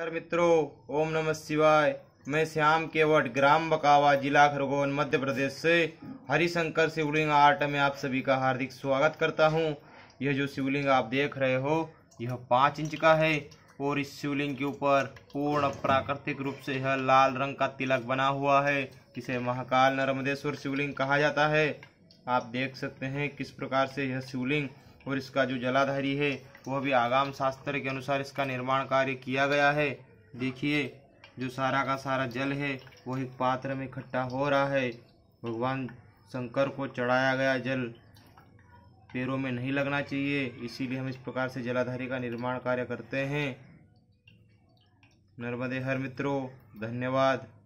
नमस्कार मित्रों ओम नमः शिवाय मैं श्याम केवट ग्राम बकावा जिला खरगोन मध्य प्रदेश से हरिशंकर शिवलिंग आर्ट में आप सभी का हार्दिक स्वागत करता हूं यह जो शिवलिंग आप देख रहे हो यह पाँच इंच का है और इस शिवलिंग के ऊपर पूर्ण प्राकृतिक रूप से यह लाल रंग का तिलक बना हुआ है इसे महाकाल नर्मदेश्वर शिवलिंग कहा जाता है आप देख सकते हैं किस प्रकार से यह शिवलिंग और इसका जो जलाधारी है वह भी आगाम शास्त्र के अनुसार इसका निर्माण कार्य किया गया है देखिए जो सारा का सारा जल है वह एक पात्र में इकट्ठा हो रहा है भगवान शंकर को चढ़ाया गया जल पैरों में नहीं लगना चाहिए इसीलिए हम इस प्रकार से जलाधारी का निर्माण कार्य करते हैं नर्मदे हर मित्रों धन्यवाद